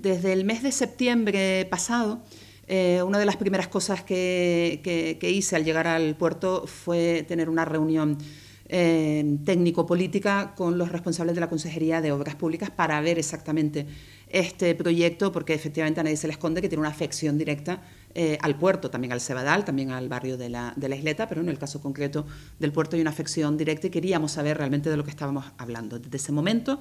Desde el mes de septiembre pasado, eh, una de las primeras cosas que, hice al llegar al puerto fue tener una reunión eh, técnico-política con los responsables de la Consejería de Obras Públicas para ver exactamente este proyecto, porque efectivamente a nadie se le esconde que tiene una afección directa eh, al puerto, también al Cebadal, también al barrio de la, de la, isleta, pero en el caso concreto del puerto hay una afección directa y queríamos saber realmente de lo que estábamos hablando. Desde ese momento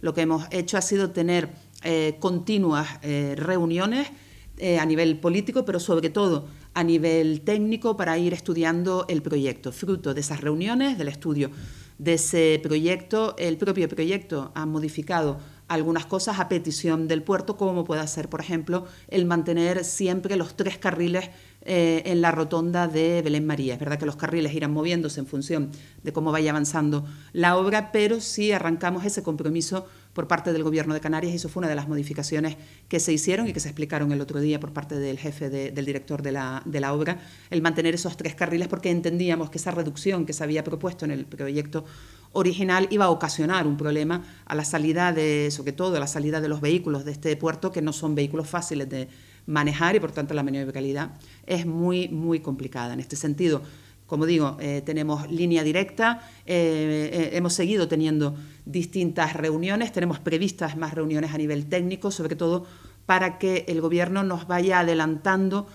lo que hemos hecho ha sido tener eh, continuas eh, reuniones eh, a nivel político, pero sobre todo a nivel técnico para ir estudiando el proyecto. Fruto de esas reuniones, del estudio de ese proyecto, el propio proyecto ha modificado algunas cosas a petición del puerto, como puede ser, por ejemplo, el mantener siempre los tres carriles eh, en la rotonda de Belén María. Es verdad que los carriles irán moviéndose en función de cómo vaya avanzando la obra, pero sí arrancamos ese compromiso por parte del Gobierno de Canarias. y Eso fue una de las modificaciones que se hicieron y que se explicaron el otro día por parte del jefe del director de la, obra, el mantener esos tres carriles porque entendíamos que esa reducción que se había propuesto en el proyecto original iba a ocasionar un problema a la salida de, sobre todo a la salida de los vehículos de este puerto, que no son vehículos fáciles de manejar y por tanto la maniobrabilidad es muy, muy complicada. En este sentido, como digo, eh, tenemos línea directa, eh, eh, hemos seguido teniendo distintas reuniones, tenemos previstas más reuniones a nivel técnico, sobre todo para que el Gobierno nos vaya adelantando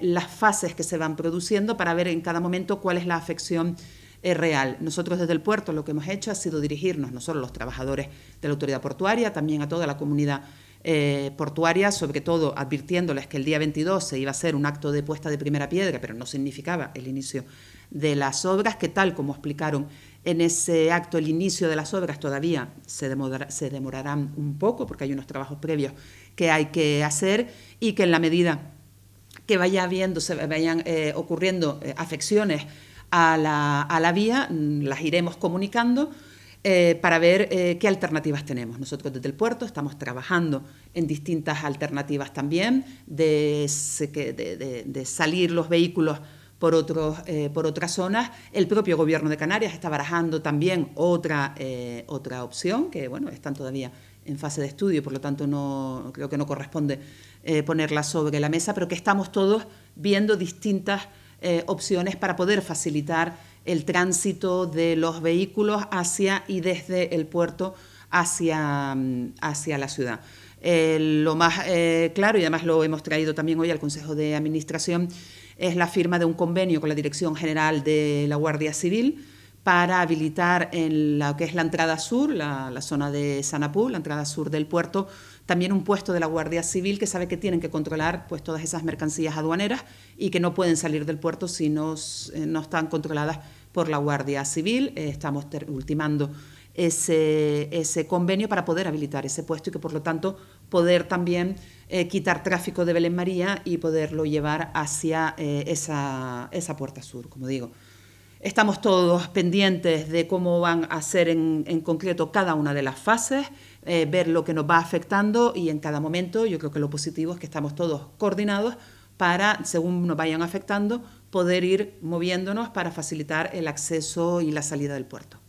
las fases que se van produciendo para ver en cada momento cuál es la afección real. Nosotros desde el puerto lo que hemos hecho ha sido dirigirnos no solo a los trabajadores de la autoridad portuaria, también a toda la comunidad eh, portuarias, sobre todo advirtiéndoles que el día 22 se iba a hacer un acto de puesta de primera piedra, pero no significaba el inicio de las obras, que tal como explicaron en ese acto, el inicio de las obras todavía se, demorarán un poco, porque hay unos trabajos previos que hay que hacer y que en la medida que vaya viendo, se vayan eh, ocurriendo eh, afecciones a la, a la vía, mm, las iremos comunicando eh, para ver eh, qué alternativas tenemos. Nosotros desde el puerto estamos trabajando en distintas alternativas también, de, salir los vehículos por, otros, eh, por otras zonas. El propio gobierno de Canarias está barajando también otra, otra opción, que bueno, están todavía en fase de estudio, por lo tanto no, creo que no corresponde ponerla sobre la mesa, pero que estamos todos viendo distintas opciones para poder facilitar el tránsito de los vehículos hacia y desde el puerto hacia, mm, la ciudad. lo más eh, claro, y además lo hemos traído también hoy al Consejo de Administración, es la firma de un convenio con la Dirección General de la Guardia Civil para habilitar en lo que es la entrada sur, la, zona de Sanapú, la entrada sur del puerto, también un puesto de la Guardia Civil que sabe que tienen que controlar pues, todas esas mercancías aduaneras y que no pueden salir del puerto si no, eh, están controladas por la Guardia Civil. Eh, estamos ultimando ese, convenio para poder habilitar ese puesto y que por lo tanto poder también eh, quitar tráfico de Belén María y poderlo llevar hacia esa, esa puerta sur, como digo. Estamos todos pendientes de cómo van a ser en, concreto cada una de las fases, eh, ver lo que nos va afectando y en cada momento yo creo que lo positivo es que estamos todos coordinados para, según nos vayan afectando, poder ir moviéndonos para facilitar el acceso y la salida del puerto.